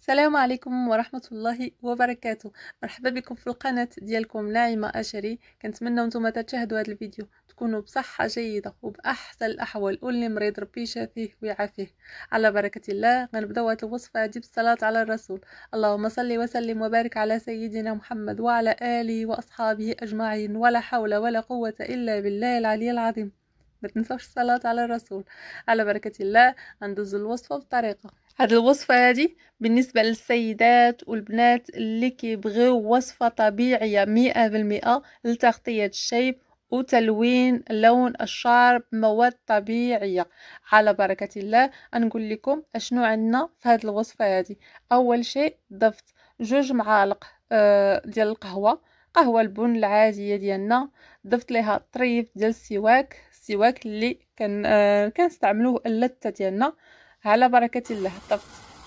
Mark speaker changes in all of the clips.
Speaker 1: السلام عليكم ورحمة الله وبركاته مرحبا بكم في القناة ديالكم ناعمة أشري كنتمنى أنتم تشاهدوا هذا الفيديو تكونوا بصحة جيدة وبأحسن الأحوال واللي مريض ربي يشافيه ويعافيه على بركة الله غنبداو هذه الوصفة هذه بالصلاة على الرسول اللهم صل وسلم وبارك على سيدنا محمد وعلى آله وأصحابه أجمعين ولا حول ولا قوة إلا بالله العلي العظيم ما تنساوش الصلاة على الرسول على بركة الله ندوز الوصفة بطريقة هاد الوصفة هادي بالنسبة للسيدات والبنات اللي كيبغيو وصفة طبيعية مئة لتغطية الشيب وتلوين لون الشعر بمواد طبيعية على بركة الله نقول لكم اشنو عندنا في هاد الوصفة هادي اول شيء ضفت جوج معالق آه، ديال القهوة قهوة البن العادية ديالنا ضفت لها طريف ديال السواك السواك اللي كان آه كنستعملوه اللثه ديالنا على بركه الله طب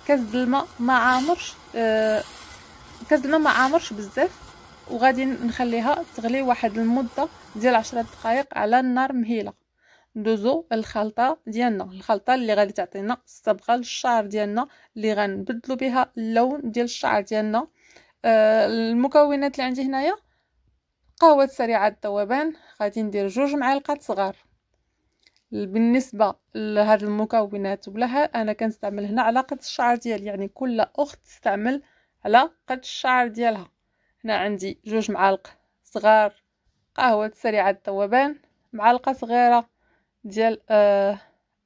Speaker 1: كاس الماء ما عامرش آه كاس الماء ما عامرش بزاف وغادي نخليها تغلي واحد المده ديال عشرة دقائق على النار مهيله ندوزو الخلطه ديالنا الخلطه اللي غادي تعطينا الصبغه للشعر ديالنا اللي غنبدلو بها اللون ديال الشعر ديالنا آه المكونات اللي عندي هنايا قهوة سريعة الذوبان غادي ندير جوج معالق صغار بالنسبة لهاد المكونات ها أنا كنستعمل هنا على قد الشعر ديالي يعني كل أخت تستعمل على قد الشعر ديالها هنا عندي جوج معالق صغار قهوة سريعة الذوبان معلقة صغيرة ديال آه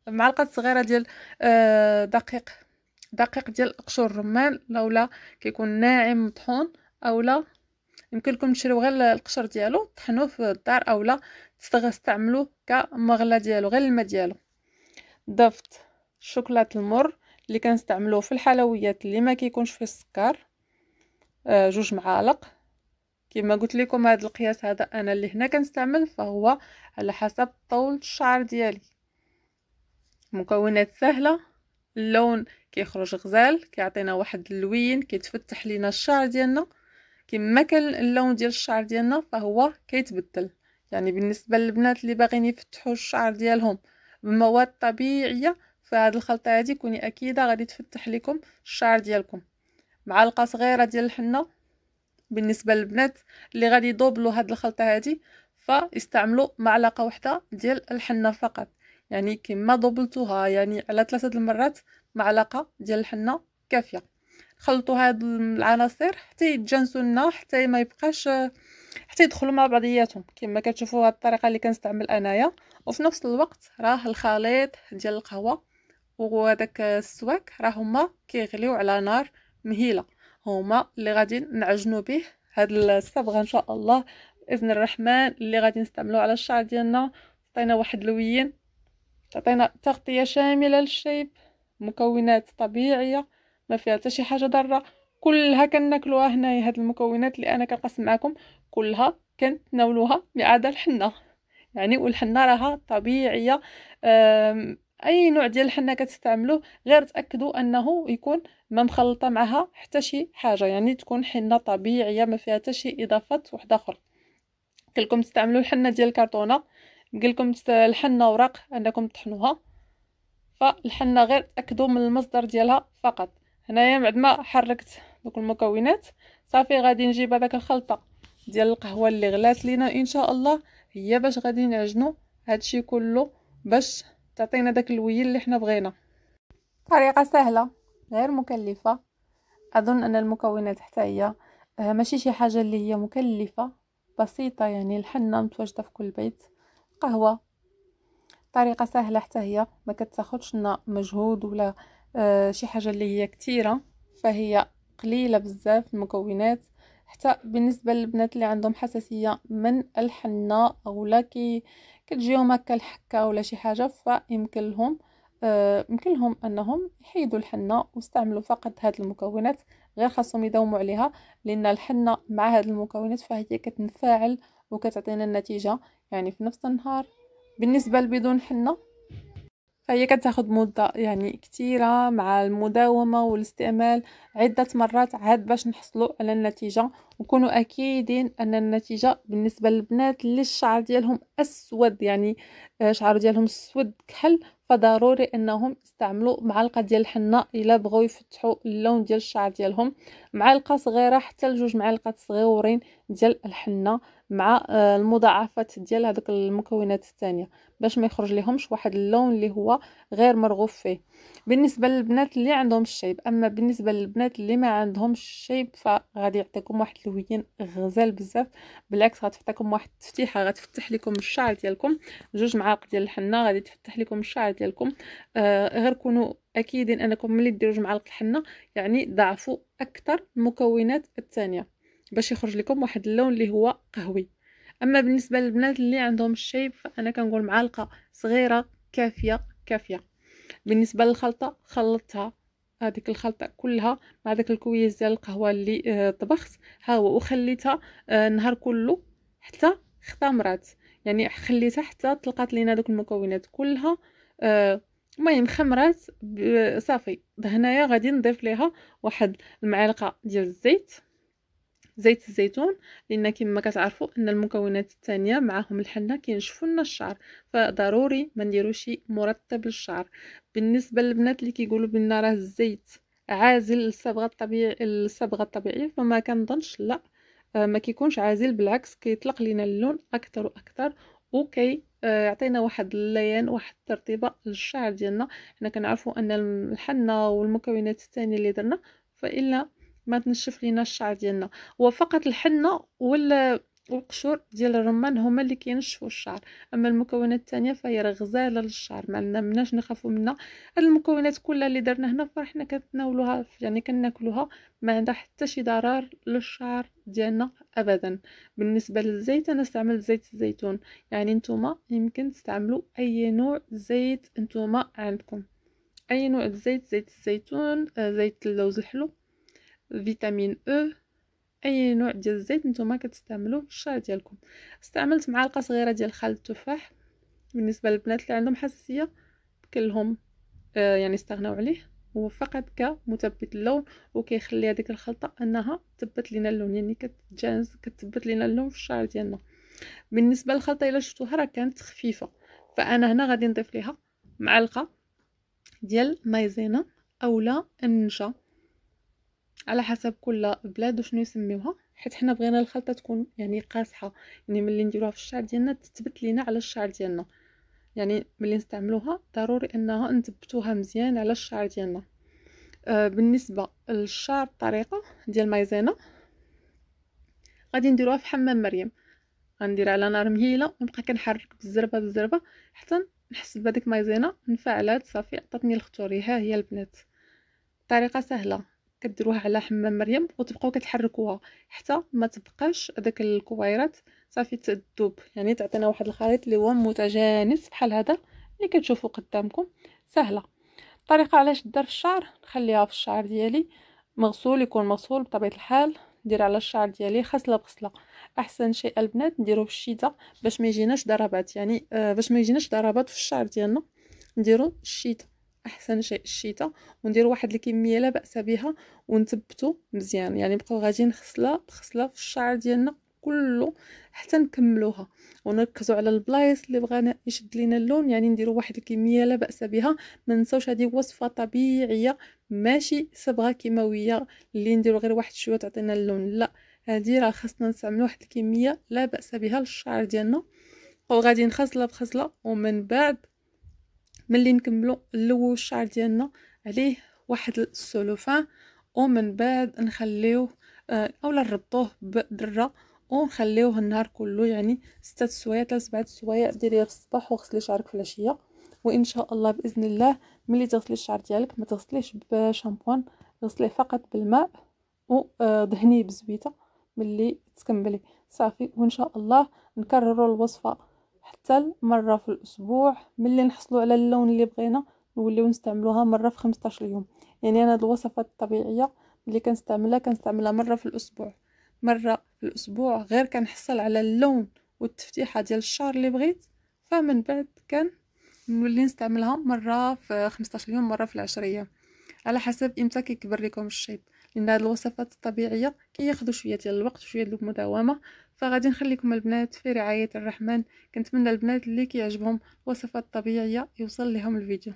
Speaker 1: معلقة صغيرة ديال آه دقيق دقيق ديال قشور الرمان لولا كيكون ناعم مطحون اولا يمكن لكم تشريو غير القشر ديالو طحنوه في الدار اولا تستعملوه كمغلى ديالو غير الماء ديالو ضفت شوكولات المر اللي كنستعملوه في الحلويات اللي ما كيكونش فيه السكر آه جوج معالق كما قلت لكم هذا القياس هذا انا اللي هنا كنستعمل فهو على حسب طول الشعر ديالي مكونات سهله اللون كيخرج غزال كيعطينا واحد اللوين كيتفتح لينا الشعر ديالنا كما كان اللون ديال الشعر ديالنا فهو كيتبدل يعني بالنسبه للبنات اللي باغيين يفتحوا الشعر ديالهم بمواد طبيعيه فهاد الخلطه هادي كوني اكيده غادي تفتح لكم الشعر ديالكم معلقه صغيره ديال الحنه بالنسبه للبنات اللي غادي يدوبلوا هاد الخلطه هادي فاستعملوا معلقه واحده ديال الحنه فقط يعني كما دوبلتوها يعني على ثلاثه المرات معلقه ديال الحنه كافيه خلطوا هاد العناصر حتى يتجانسوا لنا حتى ما يبقاش حتى يدخلوا مع بعضياتهم كما كتشوفوا هاد الطريقه اللي كنستعمل انايا وفي نفس الوقت راه الخليط ديال القهوه وهذاك السواك راه هما كيغليو على نار مهيله هما اللي غادي نعجنوا به هاد الصبغه ان شاء الله باذن الرحمن اللي غادي نستعملوه على الشعر ديالنا تعطينا واحد لوين تعطينا تغطيه شامله للشيب مكونات طبيعيه ما فيها حتى شي حاجه ضاره كلها كناكلوها هنايا هاد المكونات اللي انا كنقسم معكم كلها كنتناولوها بعدا الحنه يعني والحنه راها طبيعيه اي نوع ديال الحنه كتستعملوه غير تاكدوا انه يكون ما مخلطه معها حتى شي حاجه يعني تكون حنه طبيعيه ما فيها حتى شي اضافات واحده اخرى كلكم تستعملوا الحنه ديال الكرتونه قلكم الحنه اوراق انكم تطحنوها فالحنه غير تاكدوا من المصدر ديالها فقط هنايا بعد ما حركت دوك المكونات صافي غادي نجيب هذاك الخلطه ديال القهوه اللي غلات لينا ان شاء الله هي باش غادي نعجنو هادشي كله باش تعطينا داك الويل اللي حنا بغينا طريقه سهله غير مكلفه اظن ان المكونات حتى هي آه، ماشي شي حاجه اللي هي مكلفه بسيطه يعني الحنه متواجده في كل بيت قهوه طريقه سهله حتى هي ما كتاخذش لنا مجهود ولا آه، شي حاجة اللي هي كتيرة فهي قليلة بزاف المكونات حتى بالنسبة للبنات اللي عندهم حساسية من الحنة اولا كي كتجيهم هكا الحكة ولا شي حاجة فيمكن لهم آه، يمكن لهم انهم يحيدوا الحنة واستعملوا فقط هاد المكونات غير خاصهم يداوموا عليها لان الحنة مع هاد المكونات فهي كتنفعل وكتعطينا النتيجة يعني في نفس النهار بالنسبة لبدون حنة فهي كتاخد مده يعني كتيره مع المداومه والاستعمال عده مرات عاد باش نحصلوا على النتيجه ونكونوا اكيدين ان النتيجه بالنسبه للبنات اللي الشعر ديالهم اسود يعني آه، شعر ديالهم اسود كحل فضروري انهم يستعملوا معلقه ديال الحنه الا بغاو يفتحوا اللون ديال الشعر ديالهم معلقه صغيره حتى لجوج معالق صغيورين ديال الحنه مع آه، المضاعفات ديال هذوك المكونات الثانيه باش ما يخرج لهمش واحد اللون اللي هو غير مرغوب فيه بالنسبه للبنات اللي عندهم الشيب اما بالنسبه للبنات اللي ما عندهمش الشيب فغادي يعطيكم واحد شتويين غزال بزاف بالعكس غتعطيكم واحد التفتيحه غتفتح لكم الشعر ديالكم جوج معالق ديال الحنه غادي تفتح لكم الشعر ديالكم آه غير كونوا اكيدين انكم ملي ديروا جوج معالق الحنه يعني ضعفوا اكثر المكونات الثانيه باش يخرج لكم واحد اللون اللي هو قهوي اما بالنسبه للبنات اللي عندهم الشيب فانا كنقول معلقه صغيره كافيه كافيه بالنسبه للخلطه خلطتها هذيك الخلطه كلها مع داك الكويس ديال القهوه اللي آه طبخت ها هو وخليتها آه النهار كله حتى اختمرت يعني خليتها حتى طلقات لينا دوك المكونات كلها آه، المهم خمرات صافي هنايا غادي نضيف ليها واحد المعلقه ديال الزيت زيت الزيتون لان كما كتعرفوا ان المكونات الثانيه معهم الحنه كينشفوا لنا الشعر فضروري ما نديروش مرطب للشعر بالنسبه للبنات اللي كيقولوا بان راه الزيت عازل للصبغه الطبيعيه الصبغه الطبيعيه فما كنظنش لا آه، ما كيكونش عازل بالعكس كيطلق لنا اللون اكثر واكثر وكي آه، يعطينا واحد الليان واحد الترطيبه للشعر ديالنا حنا كنعرفوا ان الحنه والمكونات الثانيه اللي درنا فالا ما تنشف لينا الشعر ديالنا هو فقط الحنه ولا القشور ديال الرمان هما اللي كينشفوا الشعر اما المكونات الثانيه فهي غزاله للشعر ما عندناش نخافوا منها هاد المكونات كلها اللي درنا هنا فاحنا كنتناولوها يعني كناكلوها ما عندها حتى شي ضرر للشعر ديالنا ابدا بالنسبه للزيت انا استعملت زيت الزيتون يعني نتوما يمكن تستعملوا اي نوع زيت نتوما عندكم اي نوع زيت زيت الزيتون آه، زيت اللوز الحلو فيتامين او e. اي نوع ديال الزيت نتوما كتستعملوه في الشعر ديالكم استعملت معلقه صغيره ديال خل التفاح بالنسبه للبنات اللي عندهم حساسيه كلهم آه يعني استغناو عليه هو فقط كمثبت اللون وكيخلي هذيك الخلطه انها تثبت لنا اللون يعني كتجانس كتثبت لنا اللون في الشعر ديالنا بالنسبه للخلطه الا شفتوها راه كانت خفيفه فانا هنا غادي نضيف ليها معلقه ديال مايزينا اولا النشا على حسب كل بلاد وشنو يسميوها حيت حنا بغينا الخلطه تكون يعني قاصحه يعني ملي نديروها في الشعر ديالنا تثبت لينا على الشعر ديالنا يعني ملي نستعملوها ضروري انها نثبتوها مزيان على الشعر ديالنا آه بالنسبه للشعر الطريقه ديال مايزينا غادي نديروها في حمام مريم غندير على نار مهيله ونبقى كنحرك بالزربه بالزربه حتى نحس بهذيك مايزينا نفعلات صافي عطاتني الختوري ها هي البنات طريقه سهله كديروها على حمام مريم وتبقاو كتحركوها حتى ما تبقاش داك الكويرات صافي تذوب يعني تعطينا واحد الخليط اللي هو متجانس بحال هذا اللي كتشوفوا قدامكم سهله الطريقه علاش دار في الشعر نخليها في الشعر ديالي مغسول يكون مغسول بطبيعه الحال ندير على الشعر ديالي خصله بخصله احسن شيء البنات نديرو في الشتاء باش ما يجيناش ضربات يعني آه، باش ما يجيناش ضربات في الشعر ديالنا نديرو الشتاء احسن شيء الشتاء وندير واحد الكميه لا باس بها ونثبتو مزيان يعني نبقاو غاديين خصله بخصله في الشعر ديالنا كله حتى نكملوها ونركزوا على البلايص اللي بغانا يشد لينا اللون يعني نديروا واحد الكميه لا باس بها ما نساوش هذه وصفه طبيعيه ماشي صبغه كيماويه اللي نديروا غير واحد شويه تعطينا اللون لا هذه راه خاصنا نستعملوا واحد الكميه لا باس بها للشعر ديالنا وغادي نخزله بخزله ومن بعد ملي نكملو نلوو الشعر ديالنا عليه واحد السولوفان ومن بعد نخليوه آه، اولا نربطوه بدره ونخليوه النهار كله يعني ستة سوايع حتى سبعة سوايع ديريه في الصباح وغسلي شعرك في العشيه وان شاء الله باذن الله ملي تغسلي الشعر ديالك ما تغسليش بشامبوان غسليه فقط بالماء ودهنيه آه، بزويته ملي تكملي صافي وان شاء الله نكرروا الوصفه حتى مرة في الأسبوع ملي نحصلو على اللون اللي بغينا نوليو نستعملوها مرة في خمسطاش يوم يعني أنا هاد الوصفات الطبيعية ملي كنستعملها كنستعملها مرة في الأسبوع مرة في الأسبوع غير كنحصل على اللون والتفتيحة ديال الشعر اللي بغيت فمن بعد كان نولي نستعملها مرة في خمسطاش يوم مرة في العشرية على حسب امتى كيكبر لكم الشيب لان هاد الوصفات الطبيعيه كياخذوا شويه ديال الوقت وشويه ديال المداومه فغادي نخليكم البنات في رعاية الرحمن كنتمنى البنات اللي كيعجبهم الوصفات الطبيعية يوصل لهم الفيديو